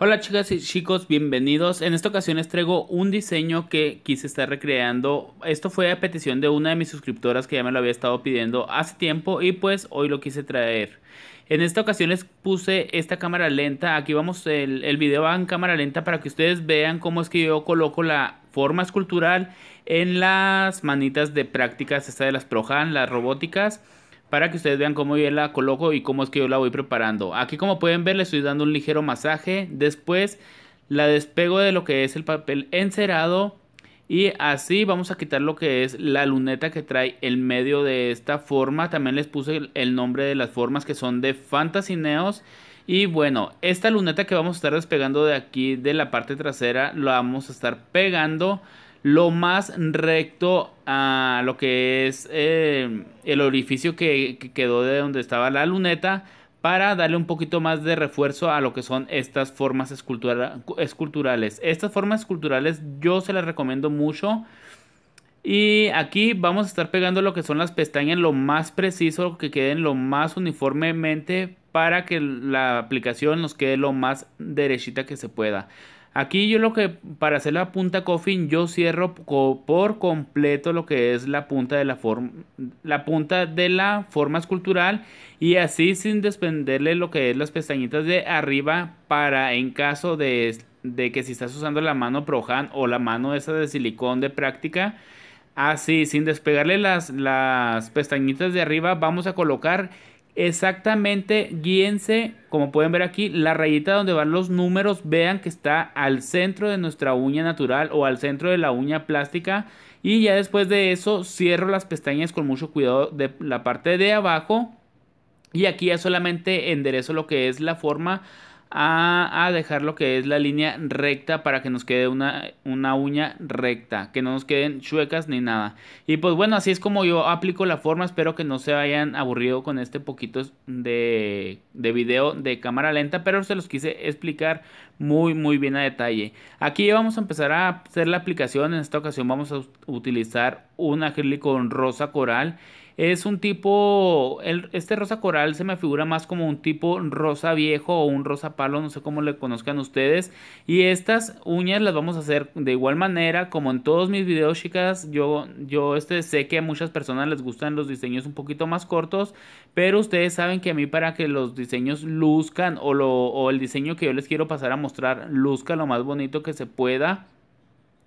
Hola chicas y chicos, bienvenidos. En esta ocasión les traigo un diseño que quise estar recreando. Esto fue a petición de una de mis suscriptoras que ya me lo había estado pidiendo hace tiempo y pues hoy lo quise traer. En esta ocasión les puse esta cámara lenta. Aquí vamos, el, video va en cámara lenta para que ustedes vean cómo es que yo coloco la forma escultural en las manitas de prácticas, esta de las Prohan, las robóticas para que ustedes vean cómo yo la coloco y cómo es que yo la voy preparando. Aquí como pueden ver le estoy dando un ligero masaje, después la despego de lo que es el papel encerado y así vamos a quitar lo que es la luneta que trae el medio de esta forma. También les puse el nombre de las formas que son de fantasineos Y bueno, esta luneta que vamos a estar despegando de aquí de la parte trasera la vamos a estar pegando lo más recto a lo que es em, el orificio que, quedó de donde estaba la luneta para darle un poquito más de refuerzo a lo que son estas formas esculturales. Estas formas esculturales yo se las recomiendo mucho. Y aquí vamos a estar pegando lo que son las pestañas lo más preciso, que queden lo más uniformemente para que la aplicación nos quede lo más derechita que se pueda. Aquí yo lo que para hacer la punta coffin yo cierro por completo lo que es la punta de la forma la punta de la forma escultural y así sin desprenderle lo que es las pestañitas de arriba para en caso de, que si estás usando la mano Prohan o la mano esa de silicón de práctica así sin despegarle las, las pestañitas de arriba vamos a colocar exactamente guíense, como pueden ver aquí, la rayita donde van los números, vean que está al centro de nuestra uña natural o al centro de la uña plástica. Y ya después de eso cierro las pestañas con mucho cuidado de la parte de abajo. Y aquí ya solamente enderezo lo que es la forma a, dejar lo que es la línea recta para que nos quede una, una uña recta, que no nos queden chuecas ni nada. Y pues bueno, así es como yo aplico la forma, espero que no se hayan aburrido con este poquito de, de video de cámara lenta, pero se los quise explicar muy muy bien a detalle. Aquí vamos a empezar a hacer la aplicación, en esta ocasión vamos a utilizar un con rosa coral. Es un tipo, este rosa coral se me figura más como un tipo rosa viejo o un rosa palo, no sé cómo le conozcan ustedes. Y estas uñas las vamos a hacer de igual manera, como en todos mis videos, chicas. Yo, yo este, sé que a muchas personas les gustan los diseños un poquito más cortos, pero ustedes saben que a mí para que los diseños luzcan o, o el diseño que yo les quiero pasar a mostrar luzca lo más bonito que se pueda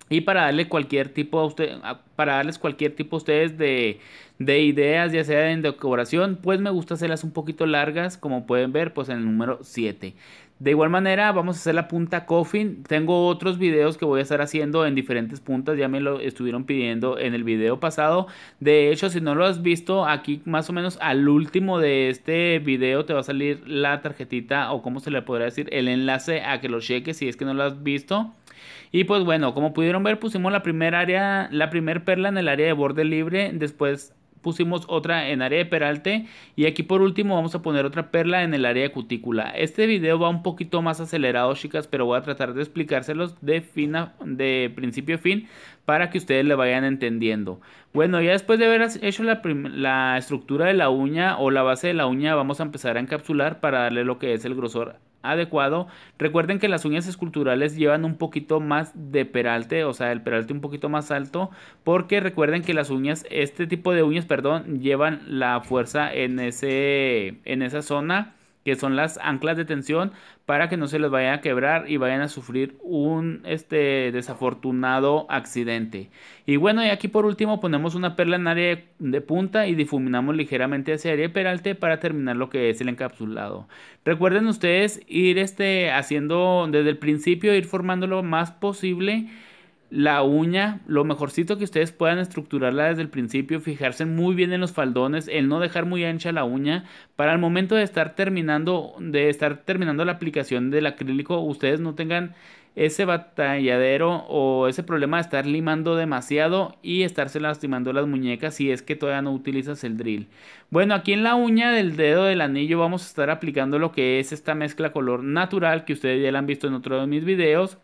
y para darle cualquier tipo a usted, para darles cualquier tipo a ustedes de, de, ideas, ya sea en decoración, pues me gusta hacerlas un poquito largas, como pueden ver, pues en el número 7. De igual manera, vamos a hacer la punta coffin. Tengo otros videos que voy a estar haciendo en diferentes puntas. Ya me lo estuvieron pidiendo en el video pasado. De hecho, si no lo has visto, aquí más o menos al último de este video te va a salir la tarjetita o como se le podría decir, el enlace a que lo cheques si es que no lo has visto. Y pues bueno, como pudieron ver, pusimos la primera área, la perla en el área de borde libre, después pusimos otra en área de peralte y aquí por último vamos a poner otra perla en el área de cutícula. Este video va un poquito más acelerado chicas, pero voy a tratar de explicárselos de, de principio a fin para que ustedes le vayan entendiendo. Bueno, ya después de haber hecho la estructura de la uña o la base de la uña vamos a empezar a encapsular para darle lo que es el grosor adecuado. Recuerden que las uñas esculturales llevan un poquito más de peralte, o sea, el peralte un poquito más alto, porque recuerden que las uñas, este tipo de uñas, perdón, llevan la fuerza en, ese, en esa zona que son las anclas de tensión para que no se les vaya a quebrar y vayan a sufrir un este, desafortunado accidente. Y bueno, y aquí por último ponemos una perla en área de punta y difuminamos ligeramente hacia área de peralte para terminar lo que es el encapsulado. Recuerden ustedes ir este, haciendo desde el principio, ir formando lo más posible la uña, lo mejorcito que ustedes puedan estructurarla desde el principio, fijarse muy bien en los faldones, el no dejar muy ancha la uña, para el momento de estar terminando, de estar terminando la aplicación del acrílico, ustedes no tengan ese batalladero o ese problema de estar limando demasiado y estarse lastimando las muñecas si es que todavía no utilizas el drill. Bueno, aquí en la uña del dedo del anillo vamos a estar aplicando lo que es esta mezcla color natural que ustedes ya la han visto en otro de mis videos.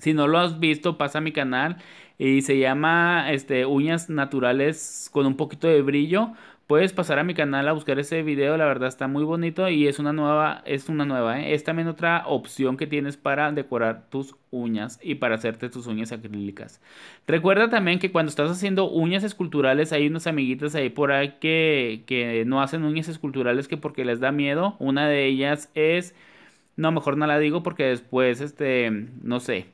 Si no lo has visto, pasa a mi canal y se llama este, Uñas Naturales con un poquito de brillo. Puedes pasar a mi canal a buscar ese video, la verdad está muy bonito y es una nueva, es una nueva, ¿eh? es también otra opción que tienes para decorar tus uñas y para hacerte tus uñas acrílicas. Recuerda también que cuando estás haciendo uñas esculturales hay unas amiguitas ahí por ahí que, que no hacen uñas esculturales que porque les da miedo. Una de ellas es, no, mejor no la digo porque después, este, no sé,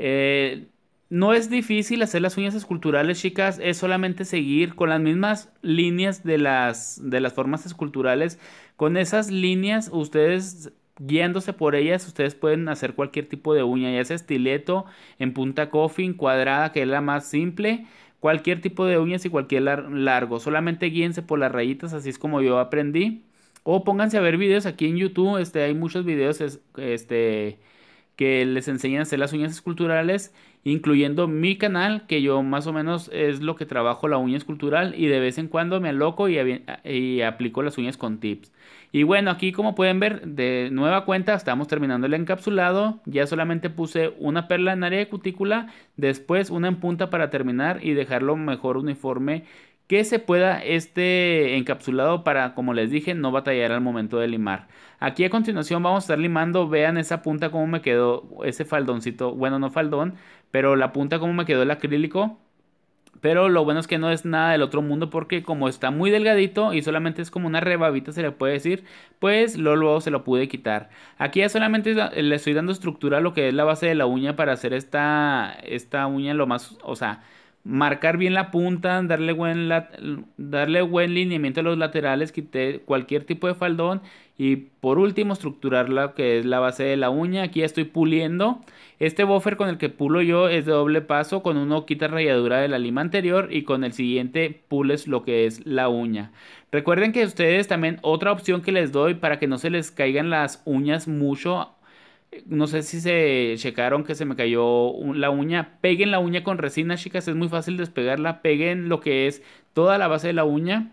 eh, no es difícil hacer las uñas esculturales, chicas, es solamente seguir con las mismas líneas de las, de las formas esculturales. Con esas líneas, ustedes guiándose por ellas, ustedes pueden hacer cualquier tipo de uña, ya sea estileto, en punta coffin, cuadrada, que es la más simple, cualquier tipo de uñas y cualquier largo. Solamente guíense por las rayitas, así es como yo aprendí. O pónganse a ver videos aquí en YouTube, este, hay muchos videos, este que les enseñan a hacer las uñas esculturales, incluyendo mi canal, que yo más o menos es lo que trabajo la uña escultural y de vez en cuando me aloco y, y aplico las uñas con tips. Y bueno, aquí como pueden ver, de nueva cuenta estamos terminando el encapsulado, ya solamente puse una perla en área de cutícula, después una en punta para terminar y dejarlo mejor uniforme que se pueda este encapsulado para, como les dije, no batallar al momento de limar. Aquí a continuación vamos a estar limando, vean esa punta cómo me quedó, ese faldoncito, bueno no faldón, pero la punta cómo me quedó el acrílico. Pero lo bueno es que no es nada del otro mundo porque como está muy delgadito y solamente es como una rebabita se le puede decir, pues luego, luego se lo pude quitar. Aquí ya solamente le estoy dando estructura a lo que es la base de la uña para hacer esta, esta uña lo más, o sea, marcar bien la punta, darle buen, darle lineamiento a los laterales, quité cualquier tipo de faldón y por último estructurar la que es la base de la uña. Aquí estoy puliendo. Este buffer con el que pulo yo es de doble paso, con uno quita rayadura de la lima anterior y con el siguiente pules lo que es la uña. Recuerden que ustedes también otra opción que les doy para que no se les caigan las uñas mucho no sé si se checaron que se me cayó la uña. Peguen la uña con resina, chicas. Es muy fácil despegarla. Peguen lo que es toda la base de la uña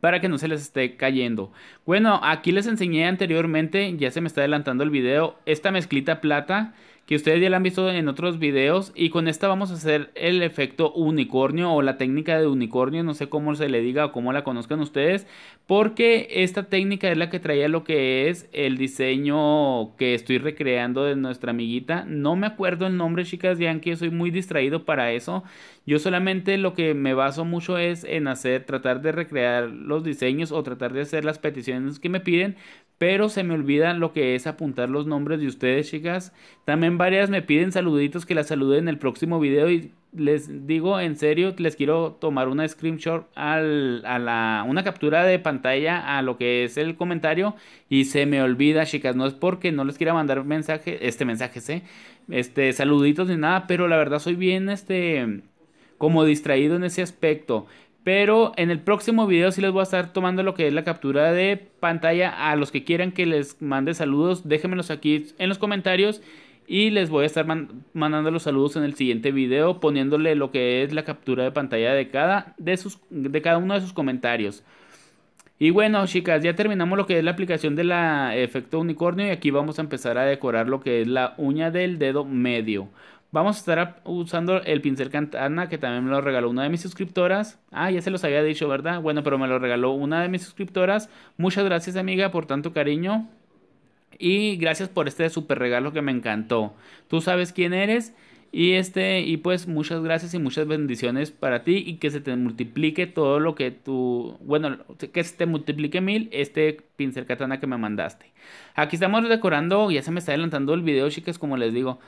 para que no se les esté cayendo. Bueno, aquí les enseñé anteriormente, ya se me está adelantando el video, esta mezclita plata que ustedes ya la han visto en otros videos y con esta vamos a hacer el efecto unicornio o la técnica de unicornio, no sé cómo se le diga o cómo la conozcan ustedes, porque esta técnica es la que traía lo que es el diseño que estoy recreando de nuestra amiguita, no me acuerdo el nombre chicas ya que soy muy distraído para eso, yo solamente lo que me baso mucho es en hacer, tratar de recrear los diseños o tratar de hacer las peticiones que me piden, pero se me olvida lo que es apuntar los nombres de ustedes, chicas. También varias me piden saluditos que las salude en el próximo video y les digo en serio, les quiero tomar una screenshot a la, una captura de pantalla a lo que es el comentario y se me olvida, chicas, no es porque no les quiera mandar mensaje, este mensaje, ¿sí? este saluditos ni nada, pero la verdad soy bien este como distraído en ese aspecto. Pero en el próximo video sí les voy a estar tomando lo que es la captura de pantalla. A los que quieran que les mande saludos, déjenmelos aquí en los comentarios. Y les voy a estar mandando los saludos en el siguiente video, poniéndole lo que es la captura de pantalla de cada, de de cada uno de sus comentarios. Y bueno, chicas, ya terminamos lo que es la aplicación del efecto unicornio y aquí vamos a empezar a decorar lo que es la uña del dedo medio. Vamos a estar usando el pincel Cantana, que también me lo regaló una de mis suscriptoras. Ah, ya se los había dicho, ¿verdad? Bueno, pero me lo regaló una de mis suscriptoras. Muchas gracias, amiga, por tanto cariño. Y gracias por este super regalo que me encantó. Tú sabes quién eres. Y este, y pues muchas gracias y muchas bendiciones para ti. Y que se te multiplique todo lo que tú. Bueno, que se te multiplique mil este pincel cantana que me mandaste. Aquí estamos decorando. Ya se me está adelantando el video, chicas, como les digo.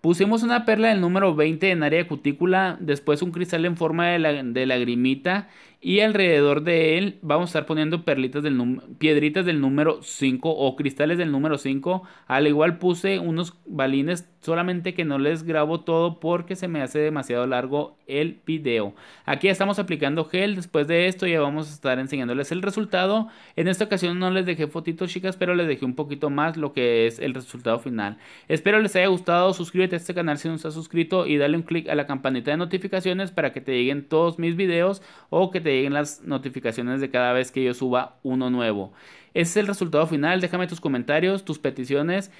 Pusimos una perla del número 20 en área de cutícula, después un cristal en forma de, de lagrimita y alrededor de él vamos a estar poniendo perlitas del piedritas del número 5 o cristales del número 5. Al igual puse unos balines, solamente que no les grabo todo porque se me hace demasiado largo el video. Aquí estamos aplicando gel, después de esto ya vamos a estar enseñándoles el resultado. En esta ocasión no les dejé fotitos chicas, pero les dejé un poquito más lo que es el resultado final. Espero les haya gustado, suscríbete a este canal si no estás suscrito y dale un clic a la campanita de notificaciones para que te lleguen todos mis videos o que te te lleguen las notificaciones de cada vez que yo suba uno nuevo. Ese es el resultado final. Déjame tus comentarios, tus peticiones.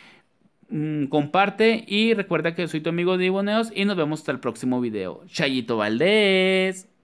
Mm, comparte y recuerda que soy tu amigo Diboneos y nos vemos hasta el próximo video. Chayito Valdés.